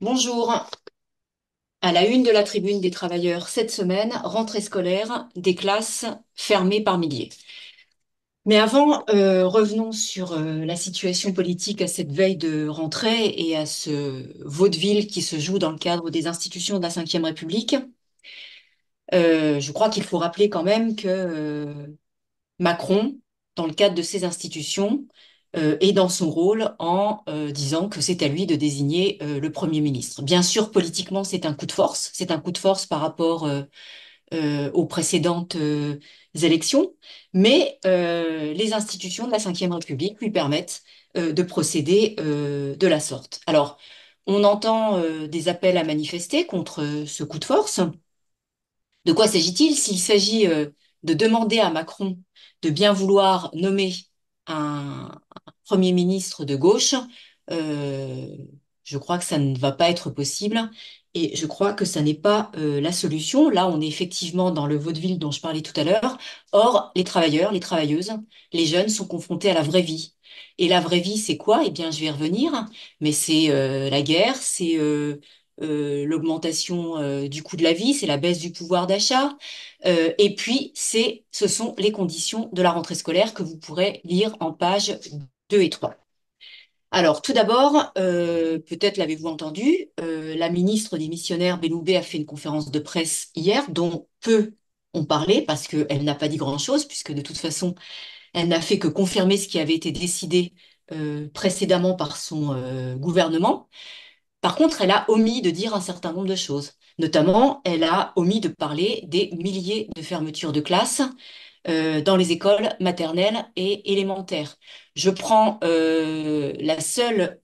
Bonjour. À la une de la tribune des travailleurs cette semaine, rentrée scolaire, des classes fermées par milliers. Mais avant, euh, revenons sur euh, la situation politique à cette veille de rentrée et à ce vaudeville qui se joue dans le cadre des institutions de la Ve République. Euh, je crois qu'il faut rappeler quand même que Macron, dans le cadre de ces institutions, euh, et dans son rôle en euh, disant que c'est à lui de désigner euh, le Premier ministre. Bien sûr, politiquement, c'est un coup de force. C'est un coup de force par rapport aux précédentes élections, mais les institutions de la Ve République lui permettent de procéder de la sorte. Alors, on entend des appels à manifester contre ce coup de force. De quoi s'agit-il S'il s'agit de demander à Macron de bien vouloir nommer un, Premier ministre de gauche, euh, je crois que ça ne va pas être possible et je crois que ça n'est pas euh, la solution. Là, on est effectivement dans le vaudeville dont je parlais tout à l'heure. Or, les travailleurs, les travailleuses, les jeunes sont confrontés à la vraie vie. Et la vraie vie, c'est quoi Eh bien, je vais y revenir, mais c'est euh, la guerre, c'est l'augmentation du coût de la vie, c'est la baisse du pouvoir d'achat, et puis c'est, ce sont les conditions de la rentrée scolaire que vous pourrez lire en page et 3. Alors, tout d'abord, euh, peut-être l'avez-vous entendu, euh, la ministre des Missionnaires, Belloubet a fait une conférence de presse hier dont peu ont parlé parce qu'elle n'a pas dit grand-chose, puisque de toute façon, elle n'a fait que confirmer ce qui avait été décidé euh, précédemment par son gouvernement. Par contre, elle a omis de dire un certain nombre de choses. Notamment, elle a omis de parler des milliers de fermetures de classes euh, dans les écoles maternelles et élémentaires. Je prends euh, euh,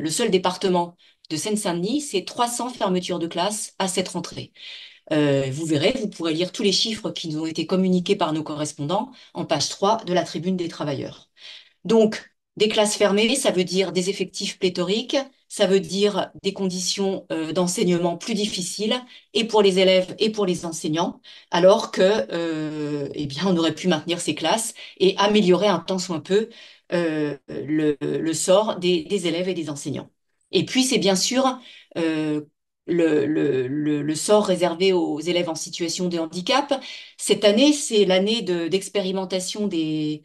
le seul département de Seine-Saint-Denis, c'est 300 fermetures de classe à cette rentrée. vous verrez, vous pourrez lire tous les chiffres qui nous ont été communiqués par nos correspondants en page 3 de la tribune des travailleurs. Donc, des classes fermées, ça veut dire des effectifs pléthoriques, ça veut dire des conditions euh, d'enseignement plus difficiles et pour les élèves et pour les enseignants, alors que euh, eh on aurait pu maintenir ces classes et améliorer un temps soit peu euh, le, sort des, élèves et des enseignants. Et puis c'est bien sûr le, sort réservé aux élèves en situation de handicap. Cette année, c'est l'année d'expérimentation des,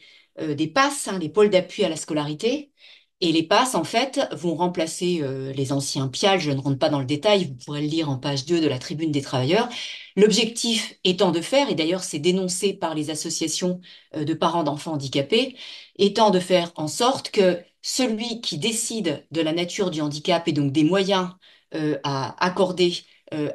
passes, hein, des les pôles d'appui à la scolarité. Et les passes, en fait, vont remplacer euh, les anciens piales, Je ne rentre pas dans le détail, vous pourrez le lire en page 2 de la Tribune des travailleurs. L'objectif étant de faire, et d'ailleurs c'est dénoncé par les associations euh, de parents d'enfants handicapés, étant de faire en sorte que celui qui décide de la nature du handicap et donc des moyens euh, à accorder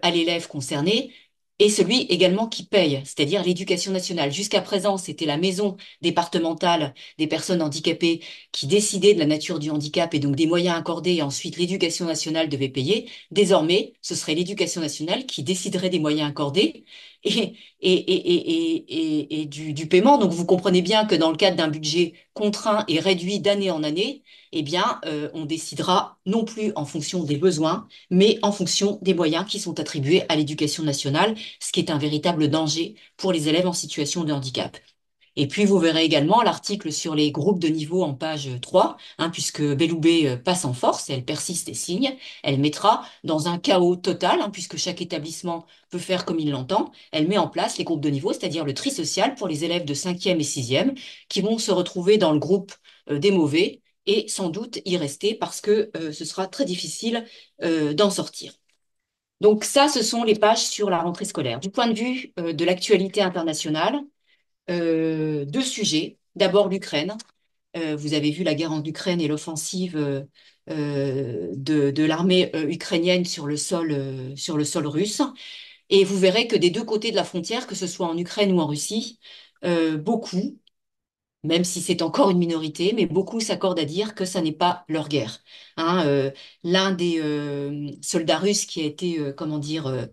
à l'élève concerné et celui également qui paye, c'est-à-dire l'éducation nationale. Jusqu'à présent, c'était la maison départementale des personnes handicapées qui décidait de la nature du handicap et donc des moyens accordés, et ensuite l'éducation nationale devait payer. Désormais, ce serait l'éducation nationale qui déciderait des moyens accordés et, du paiement. Donc vous comprenez bien que dans le cadre d'un budget contraint et réduit d'année en année, eh bien, euh, on décidera non plus en fonction des besoins, mais en fonction des moyens qui sont attribués à l'éducation nationale, ce qui est un véritable danger pour les élèves en situation de handicap. Et puis, vous verrez également l'article sur les groupes de niveau en page 3, hein, puisque Belloubet euh, passe en force, elle persiste et signe. Elle mettra dans un chaos total, hein, puisque chaque établissement peut faire comme il l'entend. Elle met en place les groupes de niveau, c'est-à-dire le tri social pour les élèves de 5e et 6e, qui vont se retrouver dans le groupe euh, des mauvais, et sans doute y rester parce que euh, ce sera très difficile euh, d'en sortir. Donc ça, ce sont les pages sur la rentrée scolaire. Du point de vue euh, de l'actualité internationale, deux sujets. D'abord l'Ukraine. vous avez vu la guerre en Ukraine et l'offensive de, l'armée ukrainienne sur le, sol, sur le sol russe. Et vous verrez que des deux côtés de la frontière, que ce soit en Ukraine ou en Russie, beaucoup même si c'est encore une minorité, mais beaucoup s'accordent à dire que ça n'est pas leur guerre. Hein, euh, l'un des euh, soldats russes qui a été, euh, comment dire,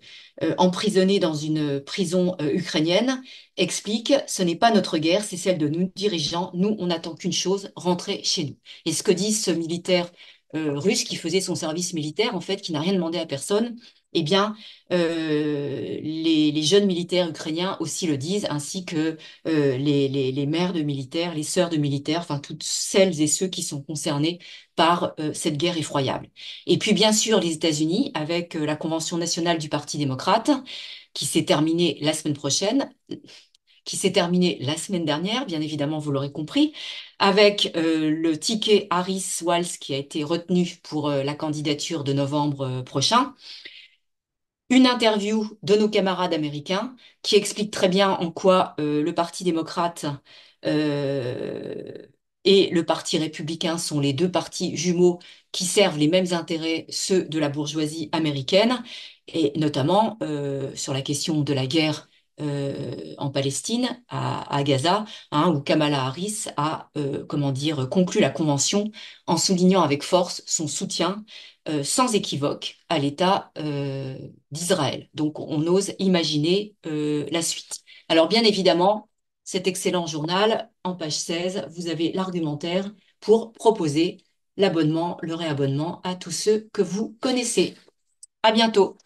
emprisonné dans une prison ukrainienne explique ce n'est pas notre guerre, c'est celle de nos dirigeants. Nous, on n'attend qu'une chose, rentrer chez nous. Et ce que dit ce militaire russe qui faisait son service militaire, en fait, qui n'a rien demandé à personne, eh bien, euh, les, jeunes militaires ukrainiens aussi le disent, ainsi que euh, les, mères de militaires, les sœurs de militaires, enfin toutes celles et ceux qui sont concernés par euh, cette guerre effroyable. Et puis bien sûr les États-Unis, avec la Convention nationale du Parti démocrate, qui s'est terminée la semaine prochaine, qui s'est terminée la semaine dernière, bien évidemment, vous l'aurez compris, avec le ticket harris walz qui a été retenu pour la candidature de novembre prochain une interview de nos camarades américains qui explique très bien en quoi euh, le Parti démocrate euh, et le Parti républicain sont les deux partis jumeaux qui servent les mêmes intérêts, ceux de la bourgeoisie américaine, et notamment euh, sur la question de la guerre euh, en Palestine, à, Gaza, hein, où Kamala Harris a, euh, comment dire, conclu la convention en soulignant avec force son soutien euh, sans équivoque à l'État d'Israël. Donc on ose imaginer la suite. Alors bien évidemment, cet excellent journal, en page 16, vous avez l'argumentaire pour proposer l'abonnement, le réabonnement à tous ceux que vous connaissez. À bientôt.